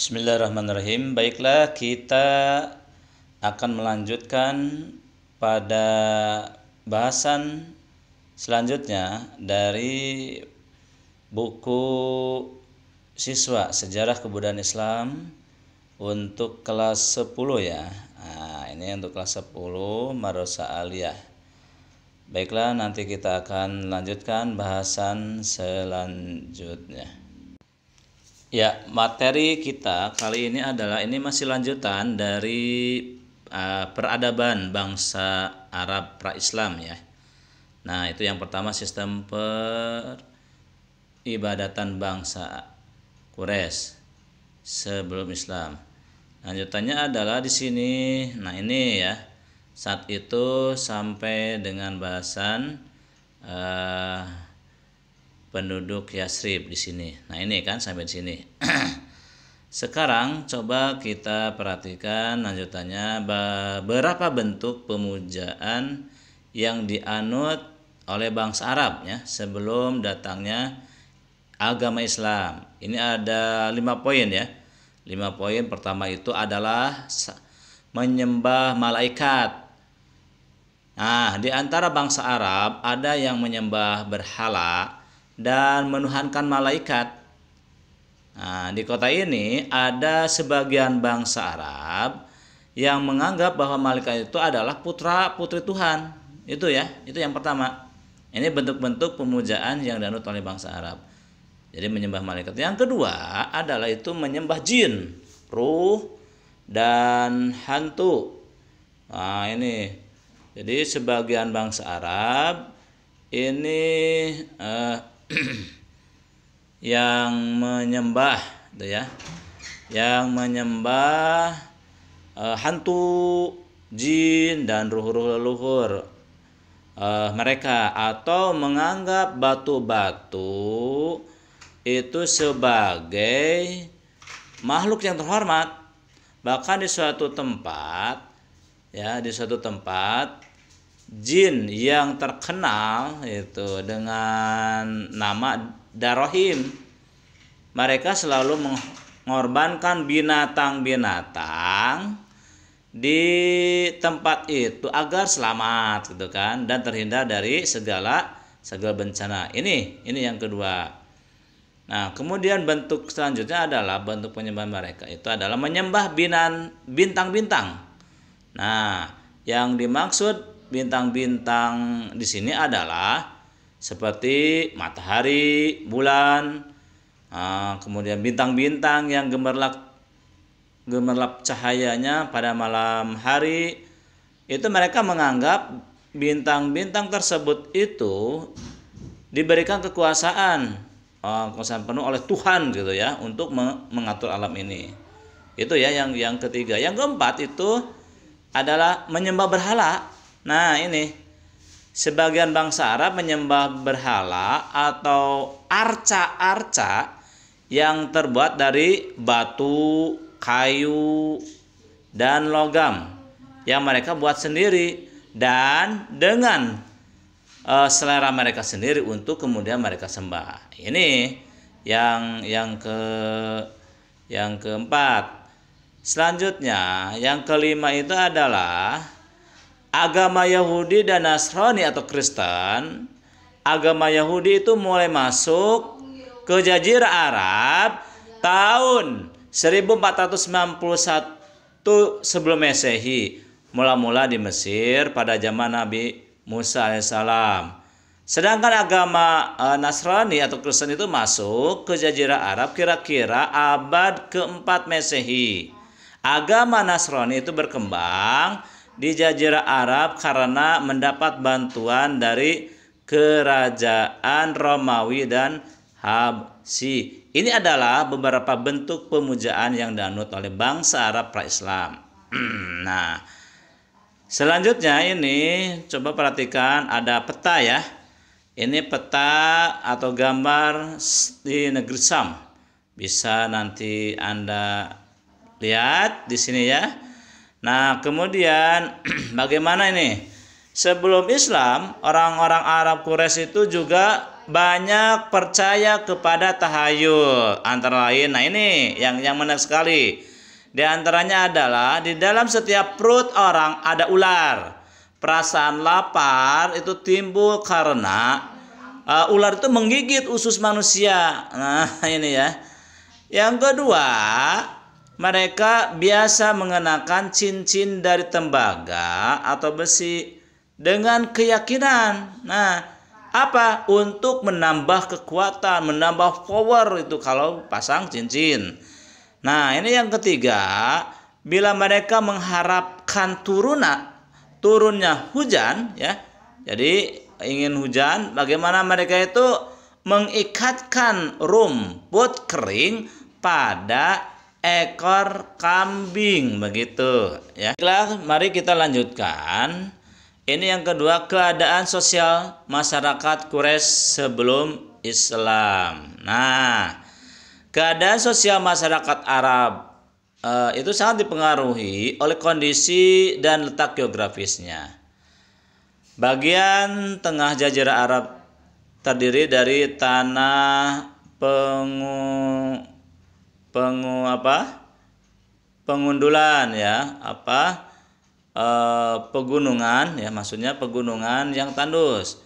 Bismillahirrahmanirrahim. Baiklah, kita akan melanjutkan pada bahasan selanjutnya dari buku siswa Sejarah Kebudayaan Islam untuk kelas 10 ya. Nah, ini untuk kelas 10 Marosa Aliyah. Baiklah, nanti kita akan lanjutkan bahasan selanjutnya. Ya, materi kita kali ini adalah ini masih lanjutan dari uh, peradaban bangsa Arab pra-Islam ya. Nah, itu yang pertama sistem peribadatan bangsa Quraisy sebelum Islam. Lanjutannya adalah di sini. Nah, ini ya. Saat itu sampai dengan bahasan uh, penduduk Yasrib di sini. Nah, ini kan sampai di sini. Sekarang coba kita perhatikan lanjutannya Berapa bentuk pemujaan yang dianut oleh bangsa Arab ya sebelum datangnya agama Islam. Ini ada lima poin ya. Lima poin pertama itu adalah menyembah malaikat. Nah, di antara bangsa Arab ada yang menyembah berhala, dan menuhankan malaikat. Nah, di kota ini ada sebagian bangsa Arab yang menganggap bahwa malaikat itu adalah putra-putri Tuhan. Itu ya, itu yang pertama. Ini bentuk-bentuk pemujaan yang dianut oleh bangsa Arab. Jadi menyembah malaikat. Yang kedua adalah itu menyembah jin, ruh dan hantu. Nah, ini. Jadi sebagian bangsa Arab ini eh, yang menyembah itu ya yang menyembah e, hantu jin dan ruh-ruh leluhur e, mereka atau menganggap batu-batu itu sebagai makhluk yang terhormat bahkan di suatu tempat ya di suatu tempat jin yang terkenal itu dengan nama Darohim. Mereka selalu mengorbankan binatang-binatang di tempat itu agar selamat gitu kan dan terhindar dari segala segala bencana. Ini ini yang kedua. Nah, kemudian bentuk selanjutnya adalah bentuk penyembahan mereka itu adalah menyembah binan bintang-bintang. Nah, yang dimaksud bintang-bintang di sini adalah seperti matahari, bulan, ah, kemudian bintang-bintang yang gemerlap gemerlap cahayanya pada malam hari. Itu mereka menganggap bintang-bintang tersebut itu diberikan kekuasaan ah, kekuasaan penuh oleh Tuhan gitu ya untuk mengatur alam ini. Itu ya yang yang ketiga. Yang keempat itu adalah menyembah berhala Nah, ini sebagian bangsa Arab menyembah berhala atau arca-arca yang terbuat dari batu, kayu, dan logam yang mereka buat sendiri dan dengan uh, selera mereka sendiri untuk kemudian mereka sembah. Ini yang yang ke yang keempat. Selanjutnya, yang kelima itu adalah agama Yahudi dan Nasrani atau Kristen, agama Yahudi itu mulai masuk ke jazirah Arab tahun 1491 sebelum Masehi. Mula-mula di Mesir pada zaman Nabi Musa alaihissalam. Sedangkan agama eh, Nasrani atau Kristen itu masuk ke jazirah Arab kira-kira abad keempat Masehi. Agama Nasrani itu berkembang di Jazirah Arab karena mendapat bantuan dari kerajaan Romawi dan Habsi. Ini adalah beberapa bentuk pemujaan yang dianut oleh bangsa Arab pra-Islam. nah, selanjutnya ini coba perhatikan ada peta ya. Ini peta atau gambar di negeri Sam. Bisa nanti Anda lihat di sini ya Nah, kemudian bagaimana ini? Sebelum Islam, orang-orang Arab Quraisy itu juga banyak percaya kepada tahayul. Antara lain, nah ini yang yang menarik sekali. Di antaranya adalah di dalam setiap perut orang ada ular. Perasaan lapar itu timbul karena uh, ular itu menggigit usus manusia. Nah, ini ya. Yang kedua, mereka biasa mengenakan cincin dari tembaga atau besi dengan keyakinan. Nah, apa? Untuk menambah kekuatan, menambah power itu kalau pasang cincin. Nah, ini yang ketiga, bila mereka mengharapkan turunnya hujan ya. Jadi ingin hujan, bagaimana mereka itu mengikatkan rumput kering pada ekor kambing begitu ya. Baiklah, mari kita lanjutkan. Ini yang kedua keadaan sosial masyarakat Quraisy sebelum Islam. Nah, keadaan sosial masyarakat Arab eh, itu sangat dipengaruhi oleh kondisi dan letak geografisnya. Bagian tengah jajaran Arab terdiri dari tanah pengu pengu apa pengundulan ya apa e, pegunungan ya maksudnya pegunungan yang tandus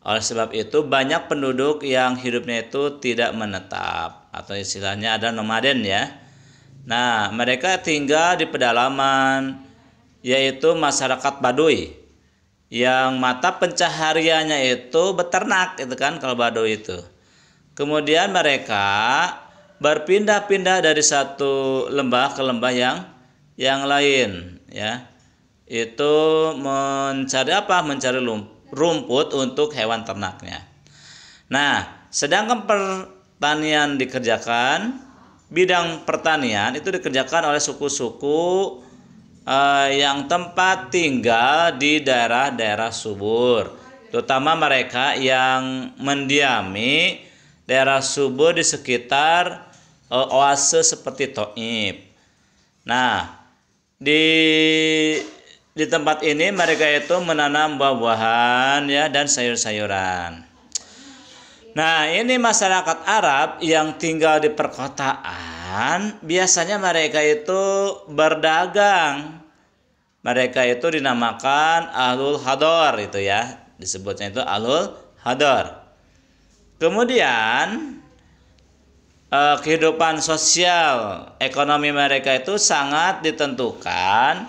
oleh sebab itu banyak penduduk yang hidupnya itu tidak menetap atau istilahnya ada nomaden ya nah mereka tinggal di pedalaman yaitu masyarakat Baduy yang mata pencahariannya itu beternak itu kan kalau Baduy itu kemudian mereka berpindah-pindah dari satu lembah ke lembah yang yang lain ya itu mencari apa mencari rumput untuk hewan ternaknya nah sedangkan pertanian dikerjakan bidang pertanian itu dikerjakan oleh suku-suku eh, yang tempat tinggal di daerah-daerah subur terutama mereka yang mendiami daerah subuh di sekitar eh, oase seperti Toib. Nah, di di tempat ini mereka itu menanam buah-buahan ya dan sayur-sayuran. Nah, ini masyarakat Arab yang tinggal di perkotaan, biasanya mereka itu berdagang. Mereka itu dinamakan alul hador itu ya, disebutnya itu alul hador. Kemudian eh, kehidupan sosial ekonomi mereka itu sangat ditentukan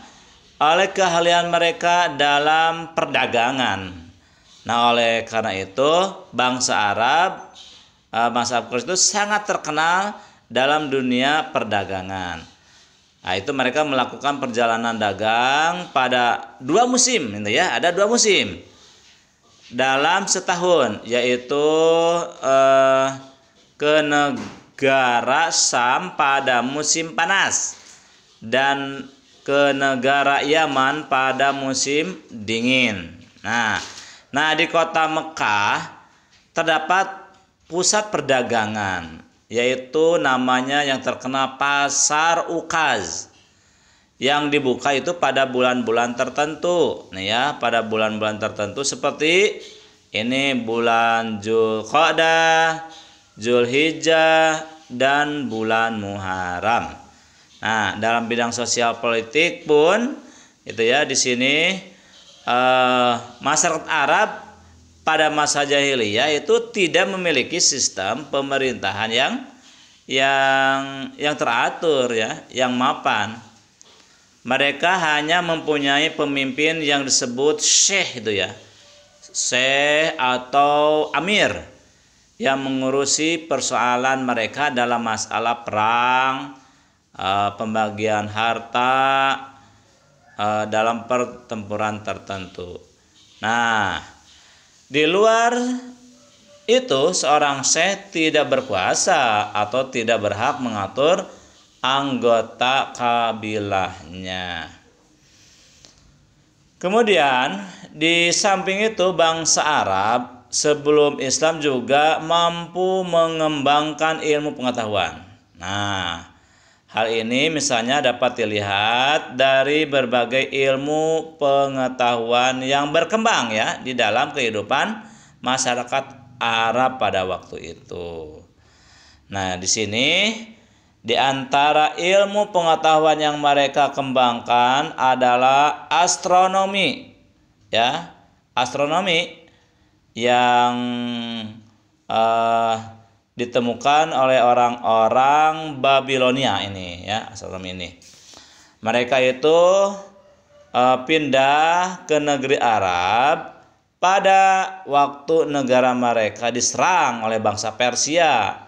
oleh keahlian mereka dalam perdagangan. Nah, oleh karena itu bangsa Arab eh, bangsa Arab itu sangat terkenal dalam dunia perdagangan. Nah, itu mereka melakukan perjalanan dagang pada dua musim, gitu ya. Ada dua musim dalam setahun yaitu eh, ke negara Sam pada musim panas dan ke negara Yaman pada musim dingin. Nah, nah di kota Mekah terdapat pusat perdagangan yaitu namanya yang terkena Pasar Ukaz yang dibuka itu pada bulan-bulan tertentu nih ya pada bulan-bulan tertentu seperti ini bulan Zulqa'dah, Zulhijjah dan bulan Muharram. Nah, dalam bidang sosial politik pun itu ya di sini eh, masyarakat Arab pada masa jahiliyah itu tidak memiliki sistem pemerintahan yang yang yang teratur ya, yang mapan mereka hanya mempunyai pemimpin yang disebut syekh itu ya syekh atau amir yang mengurusi persoalan mereka dalam masalah perang eh, pembagian harta eh, dalam pertempuran tertentu nah di luar itu seorang syekh tidak berkuasa atau tidak berhak mengatur anggota kabilahnya. Kemudian di samping itu bangsa Arab sebelum Islam juga mampu mengembangkan ilmu pengetahuan. Nah, hal ini misalnya dapat dilihat dari berbagai ilmu pengetahuan yang berkembang ya di dalam kehidupan masyarakat Arab pada waktu itu. Nah, di sini di antara ilmu pengetahuan yang mereka kembangkan adalah astronomi. Ya, astronomi yang uh, ditemukan oleh orang-orang Babilonia ini ya, astronomi ini. Mereka itu uh, pindah ke negeri Arab pada waktu negara mereka diserang oleh bangsa Persia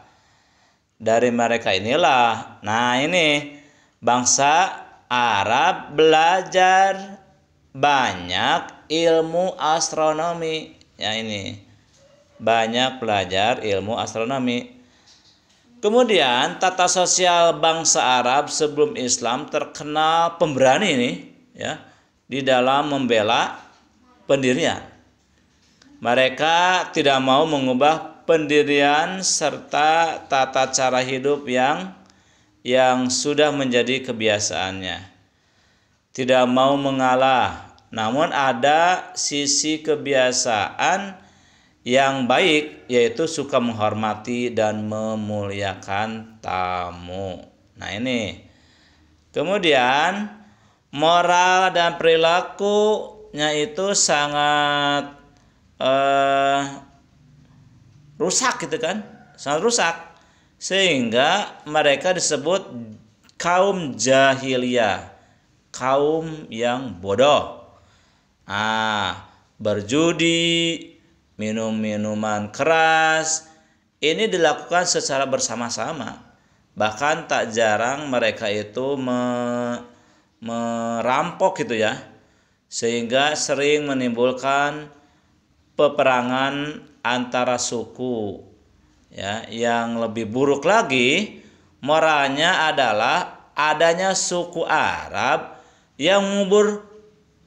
dari mereka inilah, nah ini bangsa Arab belajar banyak ilmu astronomi. Ya ini banyak belajar ilmu astronomi. Kemudian tata sosial bangsa Arab sebelum Islam terkenal pemberani ini ya, di dalam membela pendirian. Mereka tidak mau mengubah pendirian serta tata cara hidup yang yang sudah menjadi kebiasaannya. Tidak mau mengalah, namun ada sisi kebiasaan yang baik yaitu suka menghormati dan memuliakan tamu. Nah, ini. Kemudian moral dan perilakunya itu sangat eh, rusak gitu kan sangat rusak sehingga mereka disebut kaum jahiliyah kaum yang bodoh ah berjudi minum minuman keras ini dilakukan secara bersama-sama bahkan tak jarang mereka itu me, merampok gitu ya sehingga sering menimbulkan peperangan antara suku ya yang lebih buruk lagi moralnya adalah adanya suku Arab yang mengubur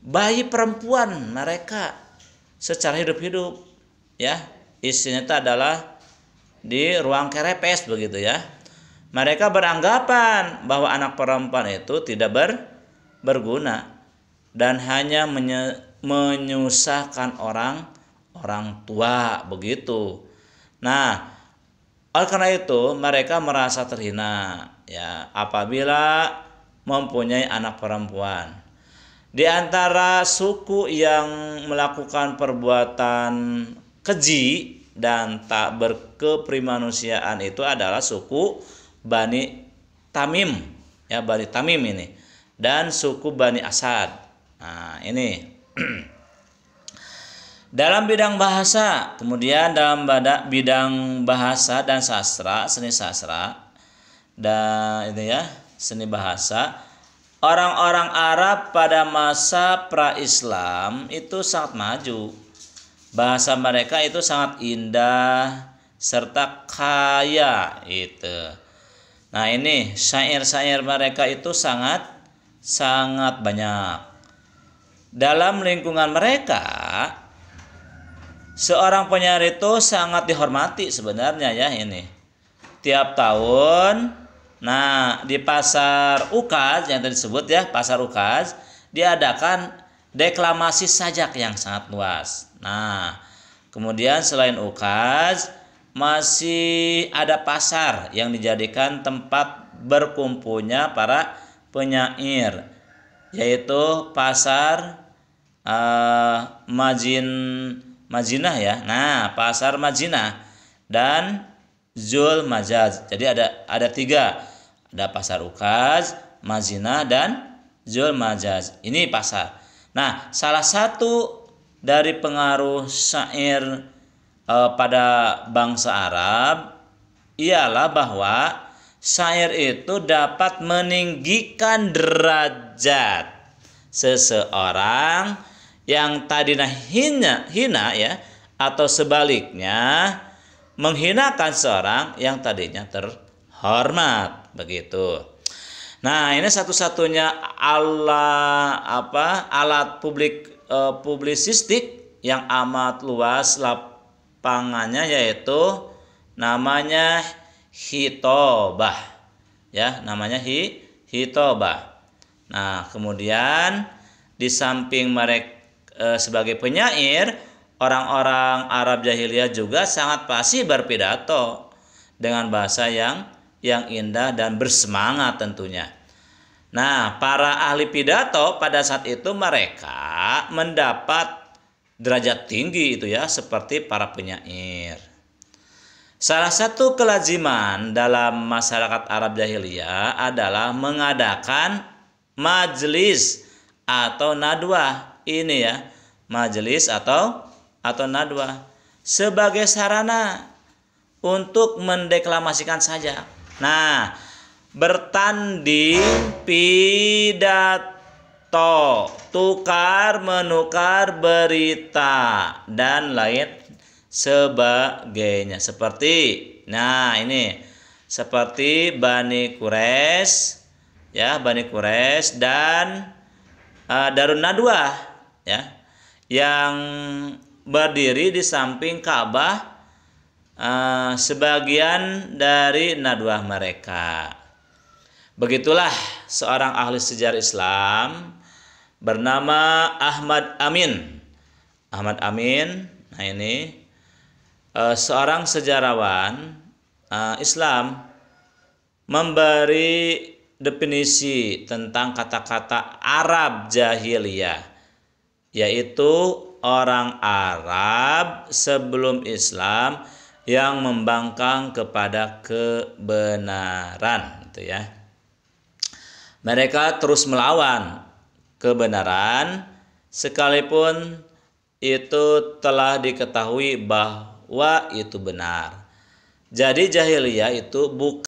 bayi perempuan mereka secara hidup-hidup ya istrinya itu adalah di ruang kerepes begitu ya mereka beranggapan bahwa anak perempuan itu tidak ber, berguna dan hanya menye, menyusahkan orang orang tua begitu. Nah, oleh karena itu mereka merasa terhina ya apabila mempunyai anak perempuan. Di antara suku yang melakukan perbuatan keji dan tak berkeprimanusiaan itu adalah suku Bani Tamim ya Bani Tamim ini dan suku Bani Asad. Nah, ini Dalam bidang bahasa, kemudian dalam bidang bahasa dan sastra, seni sastra dan itu ya, seni bahasa, orang-orang Arab pada masa pra-Islam itu sangat maju. Bahasa mereka itu sangat indah serta kaya itu. Nah, ini syair-syair mereka itu sangat sangat banyak. Dalam lingkungan mereka, seorang penyair itu sangat dihormati sebenarnya ya ini. Tiap tahun nah di pasar Ukaz yang tadi disebut ya, pasar Ukaz diadakan deklamasi sajak yang sangat luas. Nah, kemudian selain Ukaz masih ada pasar yang dijadikan tempat berkumpulnya para penyair yaitu pasar uh, Majin Majinah ya. Nah, pasar Majinah dan Zul Majaz. Jadi ada ada tiga. Ada pasar Ukaz, Majinah, dan Zul Majaz. Ini pasar. Nah, salah satu dari pengaruh syair e, pada bangsa Arab ialah bahwa syair itu dapat meninggikan derajat seseorang yang tadinya hina, hina ya atau sebaliknya menghinakan seorang yang tadinya terhormat begitu. Nah, ini satu-satunya alat apa alat publik e, publisistik yang amat luas lapangannya yaitu namanya hitobah. Ya, namanya hi hitobah. Nah, kemudian di samping mereka Eh, sebagai penyair, orang-orang Arab jahiliyah juga sangat pasti berpidato dengan bahasa yang yang indah dan bersemangat tentunya. Nah, para ahli pidato pada saat itu mereka mendapat derajat tinggi itu ya, seperti para penyair. Salah satu kelaziman dalam masyarakat Arab jahiliyah adalah mengadakan majelis atau nadwa ini ya majelis atau atau nadwa sebagai sarana untuk mendeklamasikan saja. Nah, bertanding pidato, tukar menukar berita dan lain sebagainya seperti nah ini seperti Bani Kures ya Bani Kures dan uh, Darun Nadwa ya yang berdiri di samping Ka'bah eh, sebagian dari nadwah mereka. Begitulah seorang ahli sejarah Islam bernama Ahmad Amin. Ahmad Amin, nah ini eh, seorang sejarawan eh, Islam memberi definisi tentang kata-kata Arab jahiliyah yaitu orang Arab sebelum Islam yang membangkang kepada kebenaran gitu ya. Mereka terus melawan kebenaran sekalipun itu telah diketahui bahwa itu benar. Jadi jahiliyah itu bukan